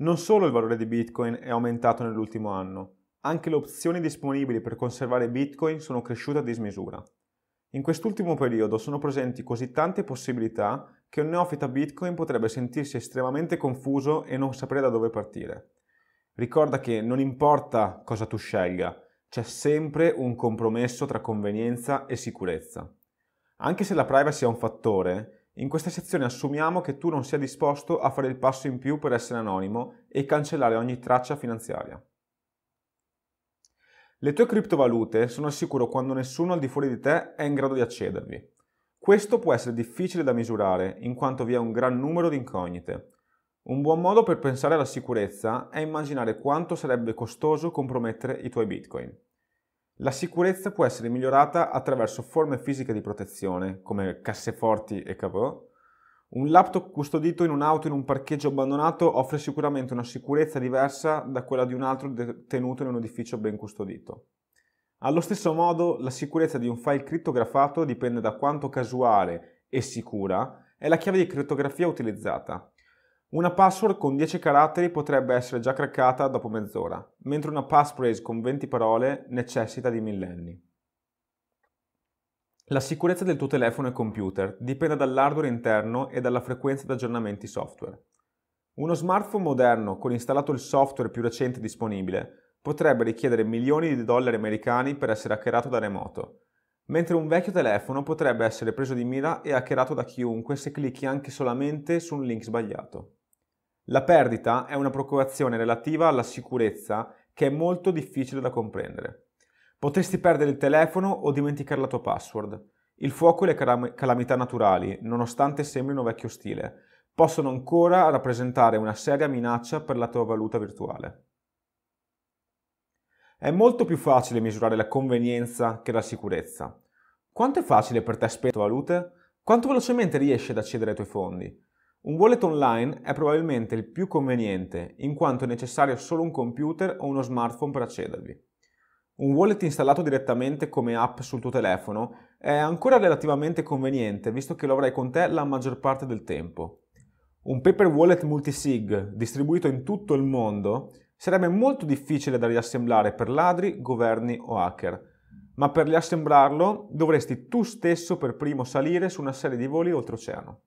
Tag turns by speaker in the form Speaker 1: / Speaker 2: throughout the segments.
Speaker 1: Non solo il valore di Bitcoin è aumentato nell'ultimo anno, anche le opzioni disponibili per conservare Bitcoin sono cresciute a dismisura. In quest'ultimo periodo sono presenti così tante possibilità che un neofita Bitcoin potrebbe sentirsi estremamente confuso e non sapere da dove partire. Ricorda che non importa cosa tu scelga, c'è sempre un compromesso tra convenienza e sicurezza. Anche se la privacy è un fattore, in questa sezione assumiamo che tu non sia disposto a fare il passo in più per essere anonimo e cancellare ogni traccia finanziaria. Le tue criptovalute sono al sicuro quando nessuno al di fuori di te è in grado di accedervi. Questo può essere difficile da misurare in quanto vi è un gran numero di incognite. Un buon modo per pensare alla sicurezza è immaginare quanto sarebbe costoso compromettere i tuoi bitcoin. La sicurezza può essere migliorata attraverso forme fisiche di protezione, come casseforti e cavò. Un laptop custodito in un'auto in un parcheggio abbandonato offre sicuramente una sicurezza diversa da quella di un altro detenuto in un edificio ben custodito. Allo stesso modo, la sicurezza di un file crittografato dipende da quanto casuale e sicura è la chiave di crittografia utilizzata. Una password con 10 caratteri potrebbe essere già craccata dopo mezz'ora, mentre una passphrase con 20 parole necessita di millenni. La sicurezza del tuo telefono e computer dipende dall'hardware interno e dalla frequenza di aggiornamenti software. Uno smartphone moderno con installato il software più recente disponibile potrebbe richiedere milioni di dollari americani per essere hackerato da remoto, mentre un vecchio telefono potrebbe essere preso di mira e hackerato da chiunque se clicchi anche solamente su un link sbagliato. La perdita è una preoccupazione relativa alla sicurezza che è molto difficile da comprendere. Potresti perdere il telefono o dimenticare la tua password. Il fuoco e le calamità naturali, nonostante sembrino vecchio stile, possono ancora rappresentare una seria minaccia per la tua valuta virtuale. È molto più facile misurare la convenienza che la sicurezza. Quanto è facile per te spendere valute? Quanto velocemente riesci ad accedere ai tuoi fondi? Un wallet online è probabilmente il più conveniente, in quanto è necessario solo un computer o uno smartphone per accedervi. Un wallet installato direttamente come app sul tuo telefono è ancora relativamente conveniente, visto che lo avrai con te la maggior parte del tempo. Un paper wallet multisig distribuito in tutto il mondo sarebbe molto difficile da riassemblare per ladri, governi o hacker, ma per riassemblarlo dovresti tu stesso per primo salire su una serie di voli oltreoceano.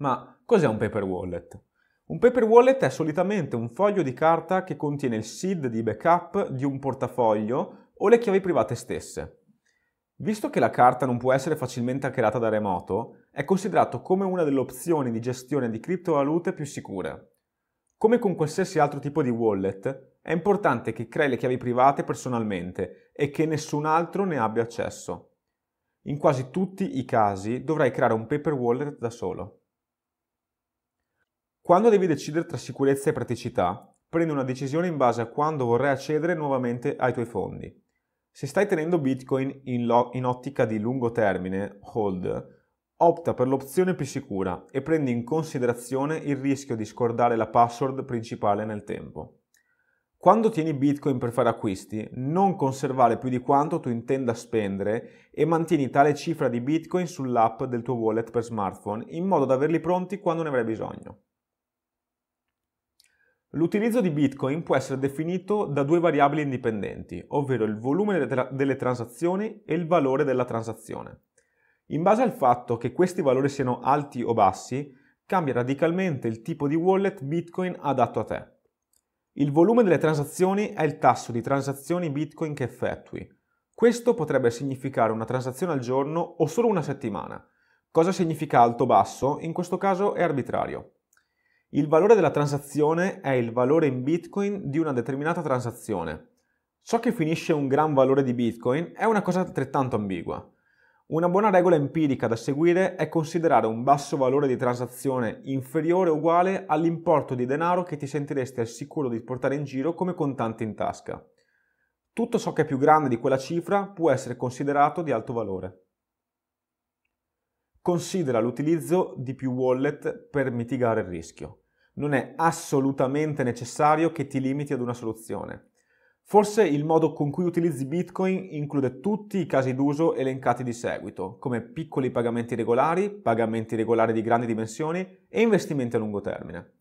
Speaker 1: Ma cos'è un paper wallet? Un paper wallet è solitamente un foglio di carta che contiene il seed di backup di un portafoglio o le chiavi private stesse. Visto che la carta non può essere facilmente hackerata da remoto, è considerato come una delle opzioni di gestione di criptovalute più sicure. Come con qualsiasi altro tipo di wallet, è importante che crei le chiavi private personalmente e che nessun altro ne abbia accesso. In quasi tutti i casi dovrai creare un paper wallet da solo. Quando devi decidere tra sicurezza e praticità, prendi una decisione in base a quando vorrai accedere nuovamente ai tuoi fondi. Se stai tenendo Bitcoin in, lo- in ottica di lungo termine, hold, opta per l'opzione più sicura e prendi in considerazione il rischio di scordare la password principale nel tempo. Quando tieni Bitcoin per fare acquisti, non conservare più di quanto tu intenda spendere e mantieni tale cifra di Bitcoin sull'app del tuo wallet per smartphone in modo da averli pronti quando ne avrai bisogno. L'utilizzo di Bitcoin può essere definito da due variabili indipendenti, ovvero il volume delle transazioni e il valore della transazione. In base al fatto che questi valori siano alti o bassi, cambia radicalmente il tipo di wallet Bitcoin adatto a te. Il volume delle transazioni è il tasso di transazioni Bitcoin che effettui. Questo potrebbe significare una transazione al giorno o solo una settimana. Cosa significa alto o basso? In questo caso è arbitrario. Il valore della transazione è il valore in Bitcoin di una determinata transazione. Ciò che finisce un gran valore di Bitcoin è una cosa altrettanto ambigua. Una buona regola empirica da seguire è considerare un basso valore di transazione inferiore o uguale all'importo di denaro che ti sentiresti al sicuro di portare in giro come contante in tasca. Tutto ciò che è più grande di quella cifra può essere considerato di alto valore. Considera l'utilizzo di più wallet per mitigare il rischio non è assolutamente necessario che ti limiti ad una soluzione. Forse il modo con cui utilizzi Bitcoin include tutti i casi d'uso elencati di seguito, come piccoli pagamenti regolari, pagamenti regolari di grandi dimensioni e investimenti a lungo termine.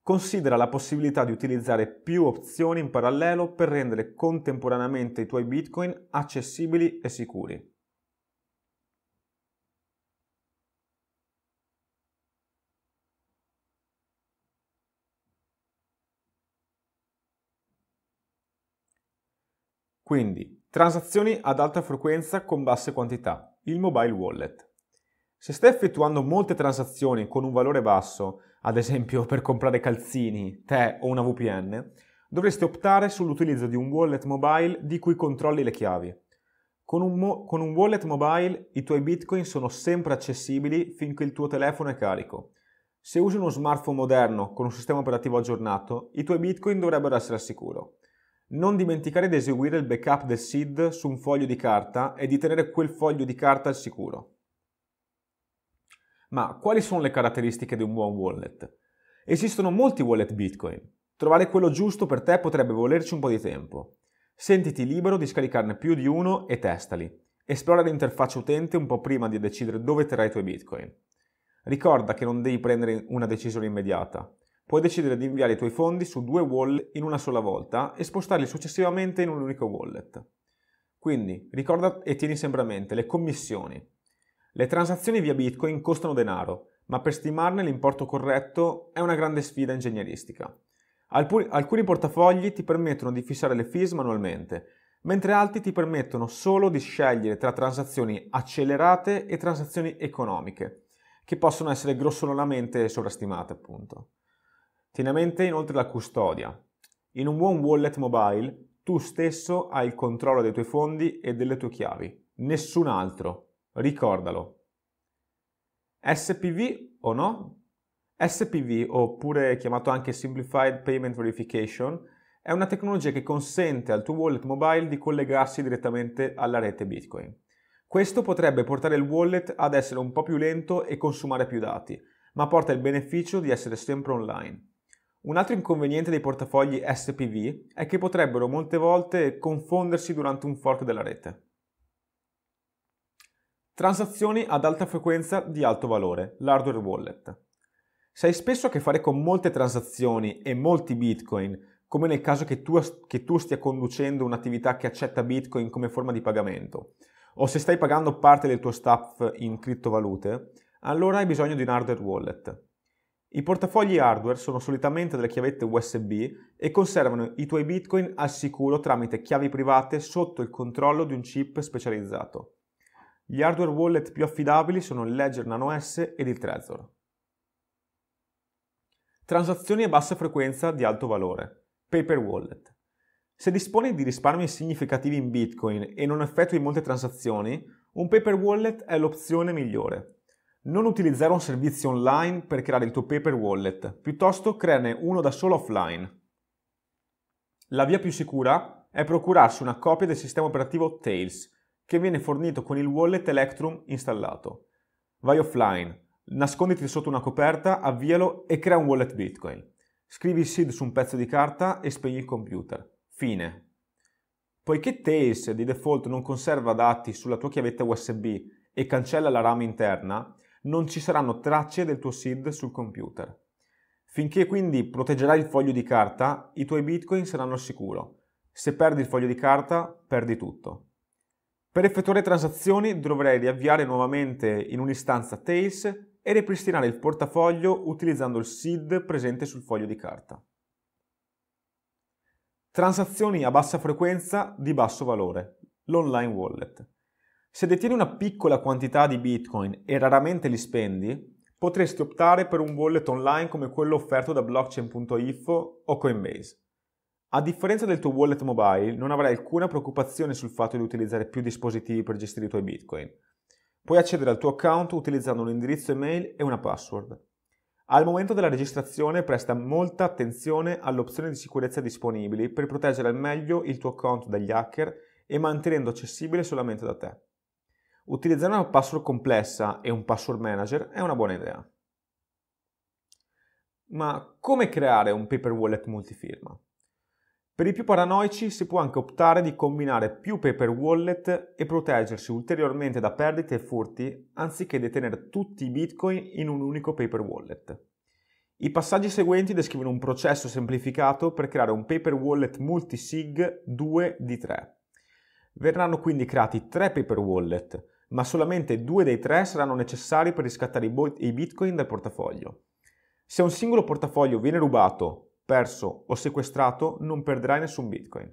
Speaker 1: Considera la possibilità di utilizzare più opzioni in parallelo per rendere contemporaneamente i tuoi Bitcoin accessibili e sicuri. Quindi, transazioni ad alta frequenza con basse quantità, il mobile wallet. Se stai effettuando molte transazioni con un valore basso, ad esempio per comprare calzini, tè o una VPN, dovresti optare sull'utilizzo di un wallet mobile di cui controlli le chiavi. Con un, mo- con un, wallet mobile i tuoi bitcoin sono sempre accessibili finché il tuo telefono è carico. Se usi uno smartphone moderno con un sistema operativo aggiornato, i tuoi bitcoin dovrebbero essere al sicuro. Non dimenticare di eseguire il backup del SID su un foglio di carta e di tenere quel foglio di carta al sicuro. Ma quali sono le caratteristiche di un buon wallet? Esistono molti wallet Bitcoin. Trovare quello giusto per te potrebbe volerci un po' di tempo. Sentiti libero di scaricarne più di uno e testali. Esplora l'interfaccia utente un po' prima di decidere dove terrai i tuoi Bitcoin. Ricorda che non devi prendere una decisione immediata. Puoi decidere di inviare i tuoi fondi su due wallet in una sola volta e spostarli successivamente in un unico wallet. Quindi ricorda e tieni sempre a mente le commissioni. Le transazioni via Bitcoin costano denaro, ma per stimarne l'importo corretto è una grande sfida ingegneristica. Alcuni, portafogli ti permettono di fissare le fees manualmente, mentre altri ti permettono solo di scegliere tra transazioni accelerate e transazioni economiche, che possono essere grossolanamente sovrastimate appunto. Tieni a mente inoltre la custodia. In un buon wallet mobile tu stesso hai il controllo dei tuoi fondi e delle tue chiavi, nessun altro. Ricordalo. SPV o no? SPV, oppure chiamato anche Simplified Payment Verification, è una tecnologia che consente al tuo wallet mobile di collegarsi direttamente alla rete Bitcoin. Questo potrebbe portare il wallet ad essere un po' più lento e consumare più dati, ma porta il beneficio di essere sempre online. Un altro inconveniente dei portafogli SPV è che potrebbero molte volte confondersi durante un fork della rete. Transazioni ad alta frequenza di alto valore, l'hardware wallet. Se hai spesso a che fare con molte transazioni e molti bitcoin, come nel caso che tu, che tu stia conducendo un'attività che accetta bitcoin come forma di pagamento, o se stai pagando parte del tuo staff in criptovalute, allora hai bisogno di un hardware wallet. I portafogli hardware sono solitamente delle chiavette USB e conservano i tuoi bitcoin al sicuro tramite chiavi private sotto il controllo di un chip specializzato. Gli hardware wallet più affidabili sono il Ledger Nano S ed il Trezor. Transazioni a bassa frequenza di alto valore. Paper wallet. Se disponi di risparmi significativi in bitcoin e non effettui molte transazioni, un paper wallet è l'opzione migliore. Non utilizzare un servizio online per creare il tuo paper wallet, piuttosto creane uno da solo offline. La via più sicura è procurarsi una copia del sistema operativo Tails, che viene fornito con il wallet Electrum installato. Vai offline, nasconditi sotto una coperta, avvialo e crea un wallet Bitcoin. Scrivi il seed su un pezzo di carta e spegni il computer. Fine. Poiché Tails di default non conserva dati sulla tua chiavetta USB e cancella la RAM interna, non ci saranno tracce del tuo SID sul computer. Finché quindi proteggerai il foglio di carta, i tuoi bitcoin saranno al sicuro. Se perdi il foglio di carta, perdi tutto. Per effettuare transazioni dovrai riavviare nuovamente in un'istanza Tails e ripristinare il portafoglio utilizzando il SID presente sul foglio di carta. Transazioni a bassa frequenza di basso valore, l'online wallet. Se detieni una piccola quantità di Bitcoin e raramente li spendi, potresti optare per un wallet online come quello offerto da blockchain.info o Coinbase. A differenza del tuo wallet mobile, non avrai alcuna preoccupazione sul fatto di utilizzare più dispositivi per gestire i tuoi Bitcoin. Puoi accedere al tuo account utilizzando un indirizzo email e una password. Al momento della registrazione presta molta attenzione alle opzioni di sicurezza disponibili per proteggere al meglio il tuo account dagli hacker e mantenendo accessibile solamente da te. Utilizzare una password complessa e un password manager è una buona idea. Ma come creare un paper wallet multifirma? Per i più paranoici si può anche optare di combinare più paper wallet e proteggersi ulteriormente da perdite e furti anziché detenere tutti i bitcoin in un unico paper wallet. I passaggi seguenti descrivono un processo semplificato per creare un paper wallet multisig 2 di 3. Verranno quindi creati tre paper wallet, ma solamente due dei tre saranno necessari per riscattare i bitcoin dal portafoglio. Se un singolo portafoglio viene rubato, perso o sequestrato, non perderai nessun bitcoin.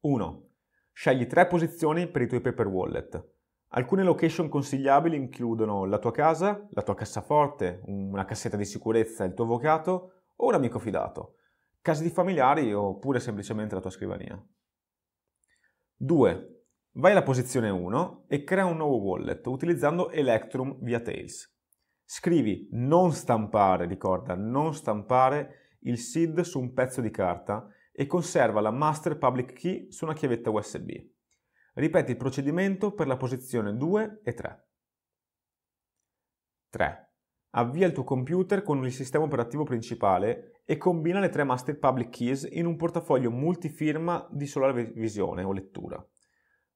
Speaker 1: 1. Scegli tre posizioni per i tuoi paper wallet. Alcune location consigliabili includono la tua casa, la tua cassaforte, una cassetta di sicurezza, il tuo avvocato o un amico fidato, casi di familiari oppure semplicemente la tua scrivania. 2. Vai alla posizione 1 e crea un nuovo wallet utilizzando Electrum via Tails. Scrivi non stampare, ricorda, non stampare il SID su un pezzo di carta e conserva la master public key su una chiavetta USB. Ripeti il procedimento per la posizione 2 e 3. 3. Avvia il tuo computer con il sistema operativo principale e combina le tre master public keys in un portafoglio multifirma di solare visione o lettura.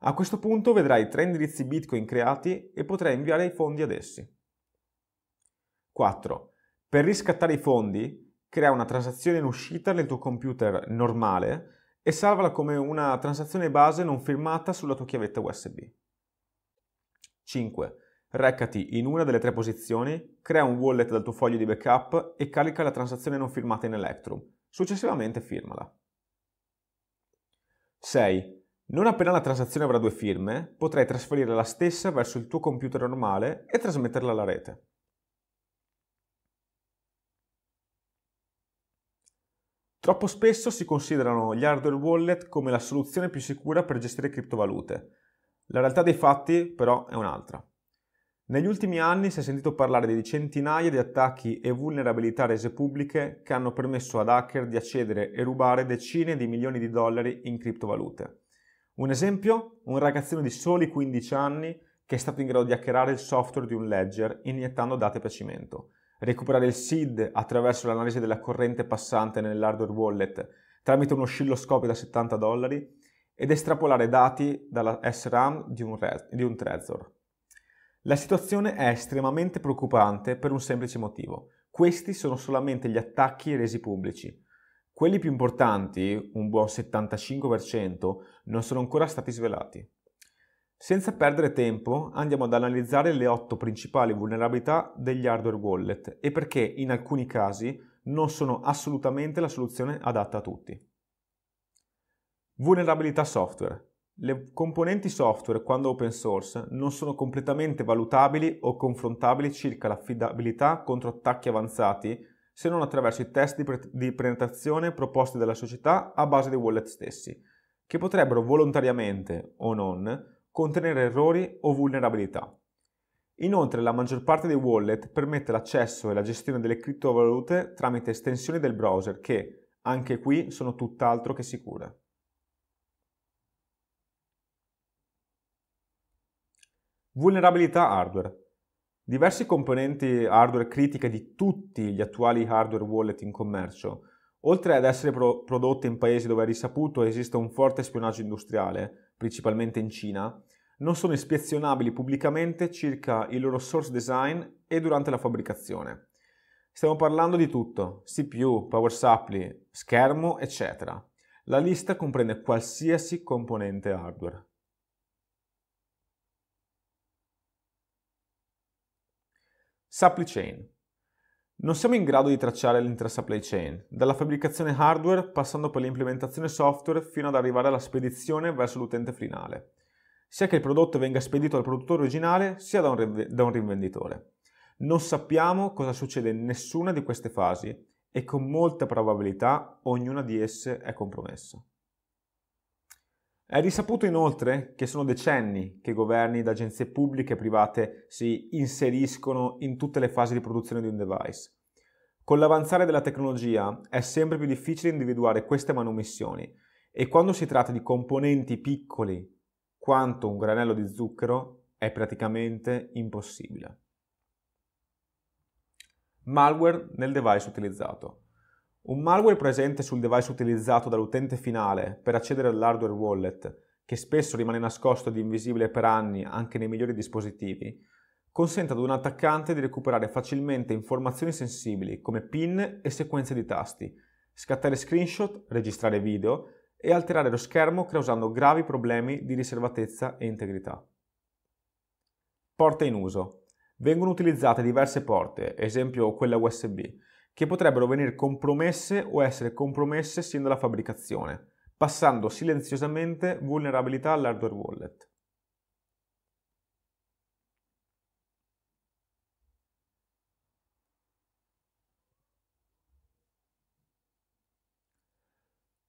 Speaker 1: A questo punto vedrai tre indirizzi Bitcoin creati e potrai inviare i fondi ad essi. 4. Per riscattare i fondi, crea una transazione in uscita nel tuo computer normale e salvala come una transazione base non firmata sulla tua chiavetta USB. 5. Recati in una delle tre posizioni, crea un wallet dal tuo foglio di backup e carica la transazione non firmata in Electrum. Successivamente firmala. 6. Non appena la transazione avrà due firme, potrai trasferire la stessa verso il tuo computer normale e trasmetterla alla rete. Troppo spesso si considerano gli hardware wallet come la soluzione più sicura per gestire criptovalute. La realtà dei fatti, però, è un'altra. Negli ultimi anni si è sentito parlare di centinaia di attacchi e vulnerabilità rese pubbliche che hanno permesso ad hacker di accedere e rubare decine di milioni di dollari in criptovalute. Un esempio? Un ragazzino di soli 15 anni che è stato in grado di hackerare il software di un ledger iniettando date per cimento, recuperare il SID attraverso l'analisi della corrente passante nell'hardware wallet tramite un oscilloscopio da 70 dollari ed estrapolare dati dalla SRAM di un, re- di un Trezor. La situazione è estremamente preoccupante per un semplice motivo. Questi sono solamente gli attacchi resi pubblici. Quelli più importanti, un buon 75%, non sono ancora stati svelati. Senza perdere tempo andiamo ad analizzare le 8 principali vulnerabilità degli hardware wallet e perché in alcuni casi non sono assolutamente la soluzione adatta a tutti. Vulnerabilità software. Le componenti software, quando open source, non sono completamente valutabili o confrontabili circa l'affidabilità contro attacchi avanzati se non attraverso i test di, pre- di prenotazione proposti dalla società a base dei wallet stessi, che potrebbero volontariamente o non contenere errori o vulnerabilità. Inoltre la maggior parte dei wallet permette l'accesso e la gestione delle criptovalute tramite estensioni del browser che, anche qui, sono tutt'altro che sicure. Vulnerabilità hardware. Diversi componenti hardware critiche di tutti gli attuali hardware wallet in commercio, oltre ad essere pro- prodotte in paesi dove è risaputo esiste un forte spionaggio industriale, principalmente in Cina, non sono ispezionabili pubblicamente circa il loro source design e durante la fabbricazione. Stiamo parlando di tutto, CPU, power supply, schermo, eccetera. La lista comprende qualsiasi componente hardware. Supply chain. Non siamo in grado di tracciare l'intera supply chain, dalla fabbricazione hardware passando per l'implementazione software fino ad arrivare alla spedizione verso l'utente finale, sia che il prodotto venga spedito dal produttore originale sia da un, riv- da un rivenditore. Non sappiamo cosa succede in nessuna di queste fasi e con molta probabilità ognuna di esse è compromessa. È risaputo inoltre che sono decenni che governi ed agenzie pubbliche e private si inseriscono in tutte le fasi di produzione di un device. Con l'avanzare della tecnologia è sempre più difficile individuare queste manomissioni e quando si tratta di componenti piccoli quanto un granello di zucchero è praticamente impossibile. Malware nel device utilizzato. Un malware presente sul device utilizzato dall'utente finale per accedere all'hardware wallet, che spesso rimane nascosto ed invisibile per anni anche nei migliori dispositivi, consente ad un attaccante di recuperare facilmente informazioni sensibili come PIN e sequenze di tasti, scattare screenshot, registrare video e alterare lo schermo causando gravi problemi di riservatezza e integrità. Porte in uso. Vengono utilizzate diverse porte, esempio quella USB, che potrebbero venire compromesse o essere compromesse sin dalla fabbricazione, passando silenziosamente vulnerabilità all'hardware wallet.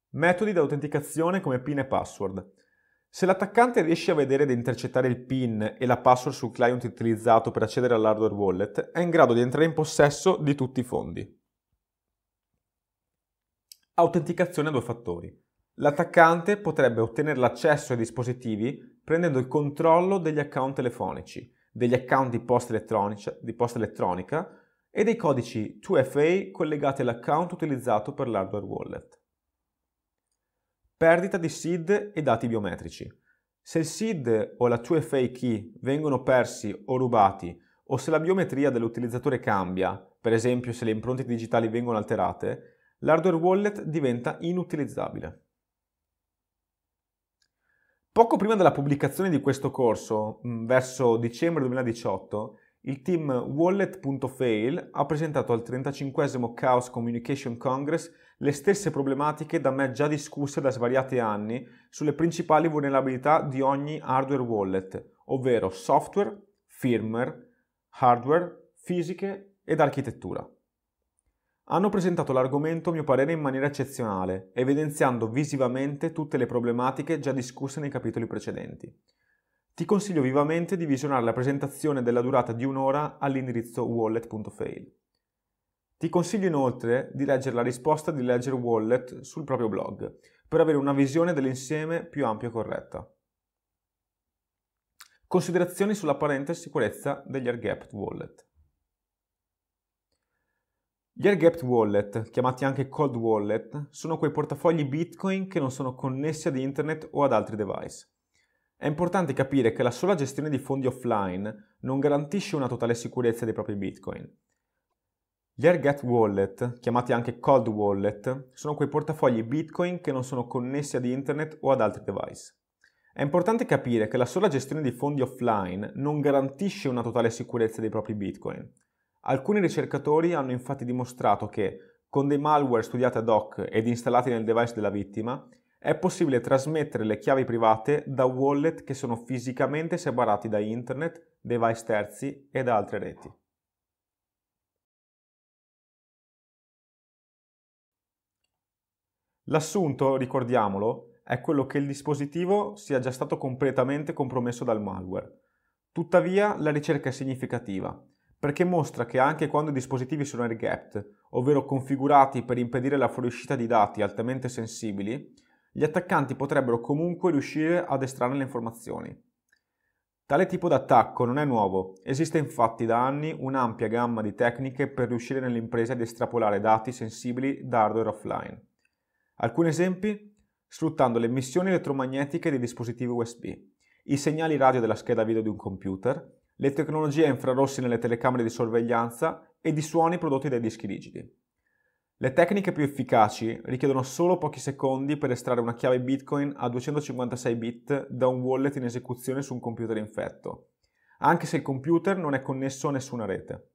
Speaker 1: Metodi di autenticazione come PIN e password. Se l'attaccante riesce a vedere ed intercettare il PIN e la password sul client utilizzato per accedere all'hardware wallet, è in grado di entrare in possesso di tutti i fondi. Autenticazione a due fattori. L'attaccante potrebbe ottenere l'accesso ai dispositivi prendendo il controllo degli account telefonici, degli account di posta elettronica, di posta elettronica e dei codici 2FA collegati all'account utilizzato per l'hardware wallet. Perdita di SID e dati biometrici. Se il SID o la 2FA key vengono persi o rubati o se la biometria dell'utilizzatore cambia, per esempio se le impronte digitali vengono alterate, l'hardware wallet diventa inutilizzabile. Poco prima della pubblicazione di questo corso, mm, verso dicembre 2018, il team wallet.fail ha presentato al 35 Chaos Communication Congress le stesse problematiche da me già discusse da svariati anni sulle principali vulnerabilità di ogni hardware wallet, ovvero software, firmware, hardware, fisiche ed architettura hanno presentato l'argomento a mio parere in maniera eccezionale, evidenziando visivamente tutte le problematiche già discusse nei capitoli precedenti. Ti consiglio vivamente di visionare la presentazione della durata di un'ora all'indirizzo wallet.fail. Ti consiglio inoltre di leggere la risposta di Ledger Wallet sul proprio blog, per avere una visione dell'insieme più ampia e corretta. Considerazioni sull'apparente sicurezza degli AirGap Wallet. Gli air-gapped wallet, chiamati anche cold wallet, sono quei portafogli Bitcoin che non sono connessi ad internet o ad altri device. È importante capire che la sola gestione di fondi offline non garantisce una totale sicurezza dei propri Bitcoin. Gli air-gapped wallet, chiamati anche cold wallet, sono quei portafogli Bitcoin che non sono connessi ad internet o ad altri device. È importante capire che la sola gestione di fondi offline non garantisce una totale sicurezza dei propri Bitcoin. Alcuni ricercatori hanno infatti dimostrato che, con dei malware studiati ad hoc ed installati nel device della vittima, è possibile trasmettere le chiavi private da wallet che sono fisicamente separati da internet, device terzi e da altre reti. L'assunto, ricordiamolo, è quello che il dispositivo sia già stato completamente compromesso dal malware. Tuttavia, la ricerca è significativa perché mostra che anche quando i dispositivi sono air gapped, ovvero configurati per impedire la fuoriuscita di dati altamente sensibili, gli attaccanti potrebbero comunque riuscire ad estrarre le informazioni. Tale tipo d'attacco non è nuovo, esiste infatti da anni un'ampia gamma di tecniche per riuscire nell'impresa ad estrapolare dati sensibili da hardware offline. Alcuni esempi? Sfruttando le emissioni elettromagnetiche dei dispositivi USB, i segnali radio della scheda video di un computer, le tecnologie infrarossi nelle telecamere di sorveglianza ed i suoni prodotti dai dischi rigidi. Le tecniche più efficaci richiedono solo pochi secondi per estrarre una chiave Bitcoin a 256 bit da un wallet in esecuzione su un computer infetto, anche se il computer non è connesso a nessuna rete.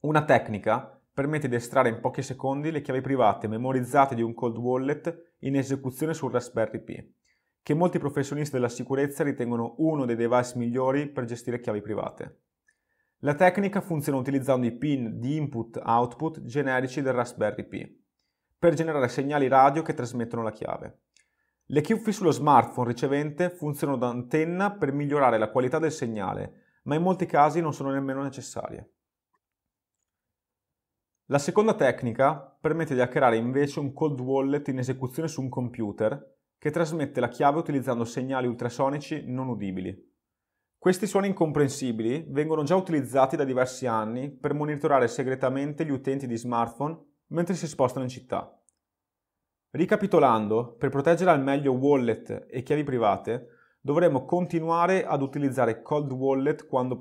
Speaker 1: Una tecnica permette di estrarre in pochi secondi le chiavi private memorizzate di un cold wallet in esecuzione sul Raspberry Pi che molti professionisti della sicurezza ritengono uno dei device migliori per gestire chiavi private. La tecnica funziona utilizzando i pin di input-output generici del Raspberry Pi per generare segnali radio che trasmettono la chiave. Le cuffie sullo smartphone ricevente funzionano da antenna per migliorare la qualità del segnale, ma in molti casi non sono nemmeno necessarie. La seconda tecnica permette di hackerare invece un cold wallet in esecuzione su un computer che trasmette la chiave utilizzando segnali ultrasonici non udibili. Questi suoni incomprensibili vengono già utilizzati da diversi anni per monitorare segretamente gli utenti di smartphone mentre si spostano in città. Ricapitolando, per proteggere al meglio wallet e chiavi private, dovremo continuare ad utilizzare cold wallet quando,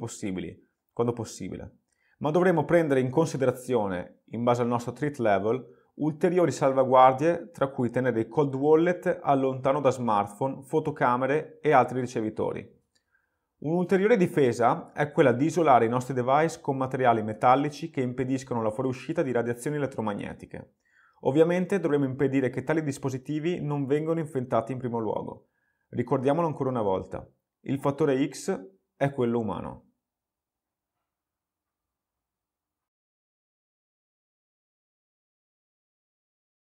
Speaker 1: quando possibile, ma dovremo prendere in considerazione, in base al nostro treat level, ulteriori salvaguardie tra cui tenere i cold wallet allontano da smartphone, fotocamere e altri ricevitori. Un'ulteriore difesa è quella di isolare i nostri device con materiali metallici che impediscono la fuoriuscita di radiazioni elettromagnetiche. Ovviamente dovremo impedire che tali dispositivi non vengano infettati in primo luogo. Ricordiamolo ancora una volta, il fattore X è quello umano.